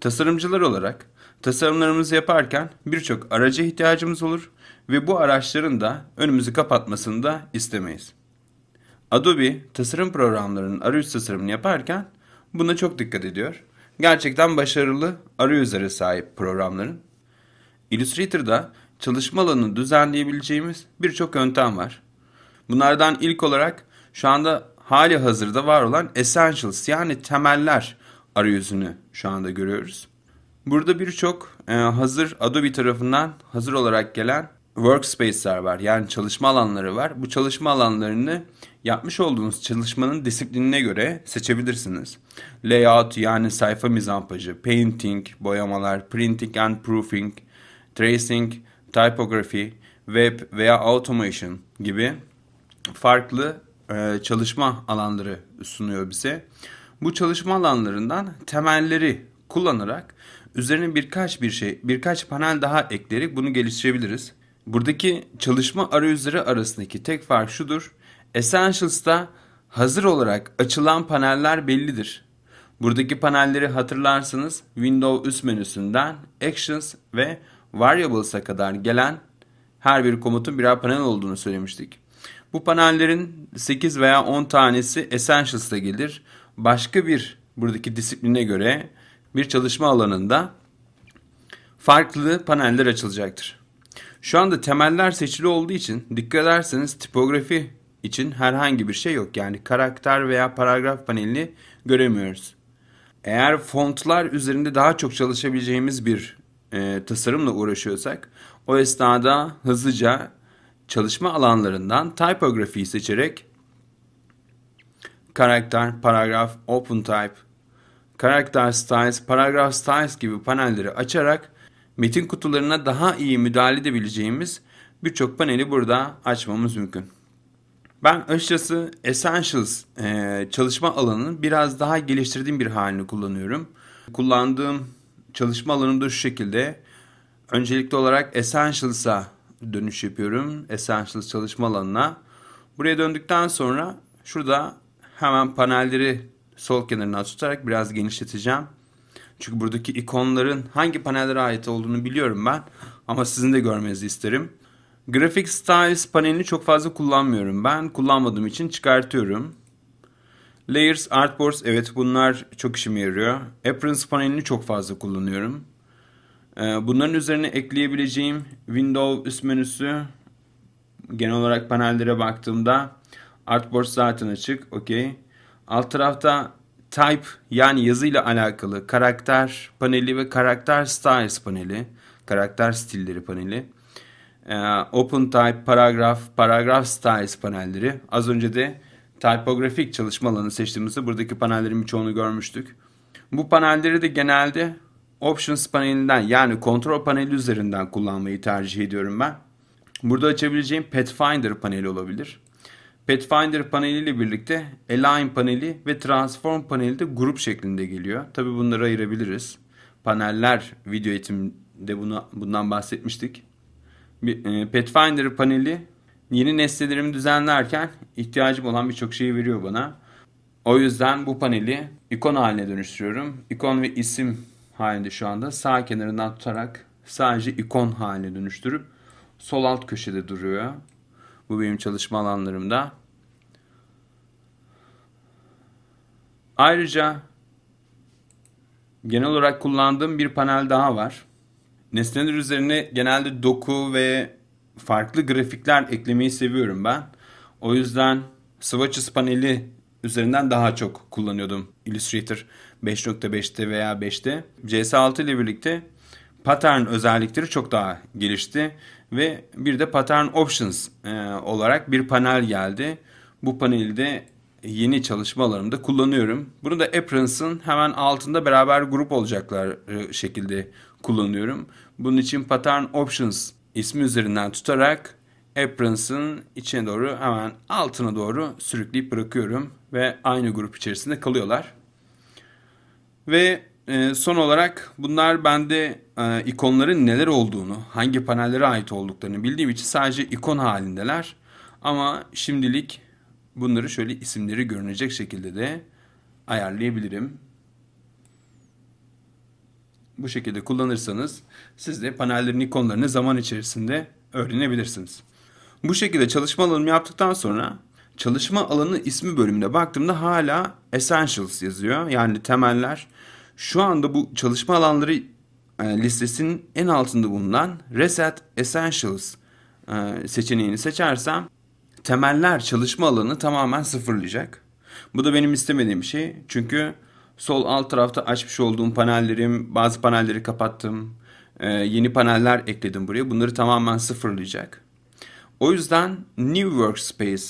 Tasarımcılar olarak tasarımlarımızı yaparken birçok araca ihtiyacımız olur ve bu araçların da önümüzü kapatmasını da istemeyiz. Adobe tasarım programlarının arayüz tasarımını yaparken buna çok dikkat ediyor. Gerçekten başarılı arayüzlere sahip programların. Illustrator'da çalışma alanını düzenleyebileceğimiz birçok yöntem var. Bunlardan ilk olarak şu anda hali hazırda var olan essentials yani temeller arayüzünü şu anda görüyoruz. Burada birçok e, hazır Adobe tarafından hazır olarak gelen workspace'ler var. Yani çalışma alanları var. Bu çalışma alanlarını yapmış olduğunuz çalışmanın disiplinine göre seçebilirsiniz. Layout yani sayfa mizampajı, painting, boyamalar, printing and proofing, tracing, typography, web veya automation gibi farklı e, çalışma alanları sunuyor bize. Bu çalışma alanlarından temelleri kullanarak üzerine birkaç bir şey, birkaç panel daha ekleyerek bunu geliştirebiliriz. Buradaki çalışma arayüzleri arasındaki tek fark şudur. Essentials'ta hazır olarak açılan paneller bellidir. Buradaki panelleri hatırlarsınız, Windows üst menüsünden Actions ve Variables'a kadar gelen her bir komutun birer panel olduğunu söylemiştik. Bu panellerin 8 veya 10 tanesi Essentials'ta gelir. Başka bir buradaki disipline göre bir çalışma alanında farklı paneller açılacaktır. Şu anda temeller seçili olduğu için dikkat ederseniz tipografi için herhangi bir şey yok. Yani karakter veya paragraf panelini göremiyoruz. Eğer fontlar üzerinde daha çok çalışabileceğimiz bir e, tasarımla uğraşıyorsak o esnada hızlıca çalışma alanlarından typografiyi seçerek karakter, paragraf, open type, karakter styles, paragraf styles gibi panelleri açarak metin kutularına daha iyi müdahale edebileceğimiz birçok paneli burada açmamız mümkün. Ben açıkçası Essentials e, çalışma alanını biraz daha geliştirdiğim bir halini kullanıyorum. Kullandığım çalışma alanım da şu şekilde. Öncelikli olarak Essentials'a dönüş yapıyorum Essentials çalışma alanına. Buraya döndükten sonra şurada hemen panelleri sol kenarına tutarak biraz genişleteceğim. Çünkü buradaki ikonların hangi panellere ait olduğunu biliyorum ben ama sizin de görmenizi isterim. Graphic Styles panelini çok fazla kullanmıyorum ben. Kullanmadığım için çıkartıyorum. Layers, Artboards evet bunlar çok işime yarıyor. Appearance panelini çok fazla kullanıyorum. Ee, bunların üzerine ekleyebileceğim Windows üst menüsü genel olarak panellere baktığımda Artboard zaten açık. Okey. Alt tarafta type yani yazı ile alakalı karakter paneli ve karakter styles paneli. Karakter stilleri paneli. Ee, open type, paragraf, paragraf styles panelleri. Az önce de typografik çalışma alanı seçtiğimizde buradaki panellerin birçoğunu görmüştük. Bu panelleri de genelde Options panelinden yani kontrol paneli üzerinden kullanmayı tercih ediyorum ben. Burada açabileceğim Pathfinder paneli olabilir. Pathfinder paneliyle birlikte Align paneli ve Transform paneli de grup şeklinde geliyor. Tabi bunları ayırabiliriz. Paneller video eğitimde bunu, bundan bahsetmiştik. E, Pathfinder paneli yeni nesnelerimi düzenlerken ihtiyacım olan birçok şeyi veriyor bana. O yüzden bu paneli ikon haline dönüştürüyorum. İkon ve isim halinde şu anda. Sağ kenarından tutarak sadece ikon haline dönüştürüp sol alt köşede duruyor. Bu benim çalışma alanlarımda. Ayrıca genel olarak kullandığım bir panel daha var. Nesneler üzerine genelde doku ve farklı grafikler eklemeyi seviyorum ben. O yüzden Swatches paneli üzerinden daha çok kullanıyordum Illustrator 5.5'te veya 5'te. CS6 ile birlikte pattern özellikleri çok daha gelişti ve bir de pattern options e, olarak bir panel geldi. Bu panelde yeni çalışmalarımda kullanıyorum. Bunu da Appearance'ın hemen altında beraber grup olacaklar e, şekilde kullanıyorum. Bunun için Pattern Options ismi üzerinden tutarak apprentice'ın içine doğru hemen altına doğru sürükleyip bırakıyorum. Ve aynı grup içerisinde kalıyorlar. Ve e, son olarak bunlar bende e, ikonların neler olduğunu, hangi panellere ait olduklarını bildiğim için sadece ikon halindeler. Ama şimdilik bunları şöyle isimleri görünecek şekilde de ayarlayabilirim. Bu şekilde kullanırsanız siz de panellerin ikonlarını zaman içerisinde öğrenebilirsiniz. Bu şekilde çalışma alanımı yaptıktan sonra çalışma alanı ismi bölümüne baktığımda hala essentials yazıyor. Yani temeller. Şu anda bu çalışma alanları e, listesinin en altında bulunan Reset Essentials e, seçeneğini seçersem temeller çalışma alanı tamamen sıfırlayacak. Bu da benim istemediğim bir şey. Çünkü sol alt tarafta açmış olduğum panellerim, bazı panelleri kapattım. E, yeni paneller ekledim buraya. Bunları tamamen sıfırlayacak. O yüzden New Workspace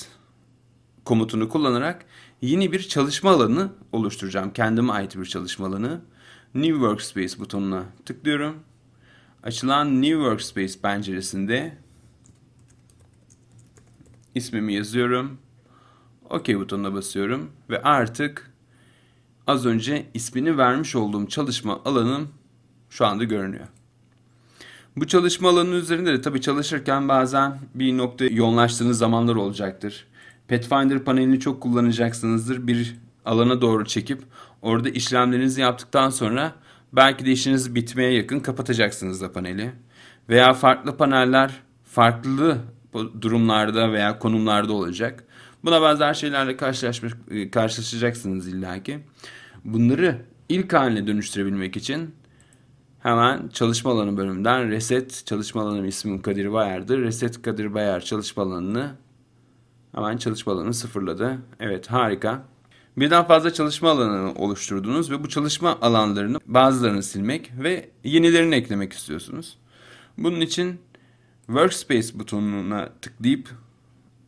komutunu kullanarak yeni bir çalışma alanı oluşturacağım. Kendime ait bir çalışma alanı. New Workspace butonuna tıklıyorum. Açılan New Workspace penceresinde ismimi yazıyorum. OK butonuna basıyorum ve artık az önce ismini vermiş olduğum çalışma alanım şu anda görünüyor. Bu çalışma alanının üzerinde de tabii çalışırken bazen bir nokta yoğunlaştığınız zamanlar olacaktır. Pathfinder panelini çok kullanacaksınızdır. Bir alana doğru çekip orada işlemlerinizi yaptıktan sonra belki de işiniz bitmeye yakın kapatacaksınız da paneli. Veya farklı paneller farklı durumlarda veya konumlarda olacak. Buna benzer şeylerle karşılaşmış, e, karşılaşacaksınız illaki. Bunları ilk haline dönüştürebilmek için Hemen çalışma alanı bölümünden reset çalışma alanım ismim Kadir Bayar'dı. Reset Kadir Bayar çalışma alanını hemen çalışma alanını sıfırladı. Evet harika. Birden fazla çalışma alanı oluşturdunuz ve bu çalışma alanlarını bazılarını silmek ve yenilerini eklemek istiyorsunuz. Bunun için Workspace butonuna tıklayıp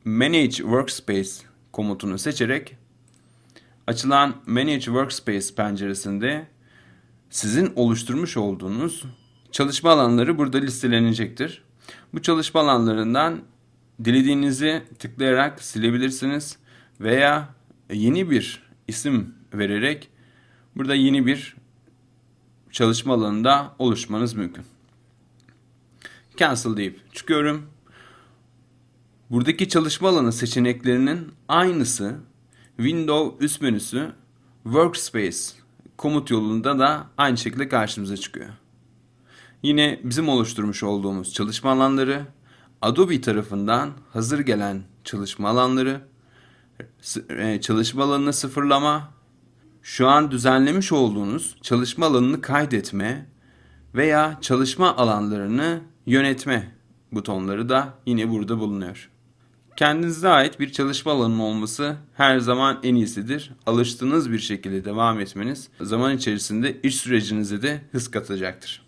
Manage Workspace komutunu seçerek açılan Manage Workspace penceresinde sizin oluşturmuş olduğunuz çalışma alanları burada listelenecektir. Bu çalışma alanlarından dilediğinizi tıklayarak silebilirsiniz veya yeni bir isim vererek burada yeni bir çalışma alanında oluşmanız mümkün. Cancel deyip çıkıyorum. Buradaki çalışma alanı seçeneklerinin aynısı Windows üst menüsü Workspace komut yolunda da aynı şekilde karşımıza çıkıyor. Yine bizim oluşturmuş olduğumuz çalışma alanları, Adobe tarafından hazır gelen çalışma alanları, e, çalışma alanını sıfırlama, şu an düzenlemiş olduğunuz çalışma alanını kaydetme veya çalışma alanlarını yönetme butonları da yine burada bulunuyor. Kendinize ait bir çalışma alanının olması her zaman en iyisidir. Alıştığınız bir şekilde devam etmeniz zaman içerisinde iş sürecinize de hız katacaktır.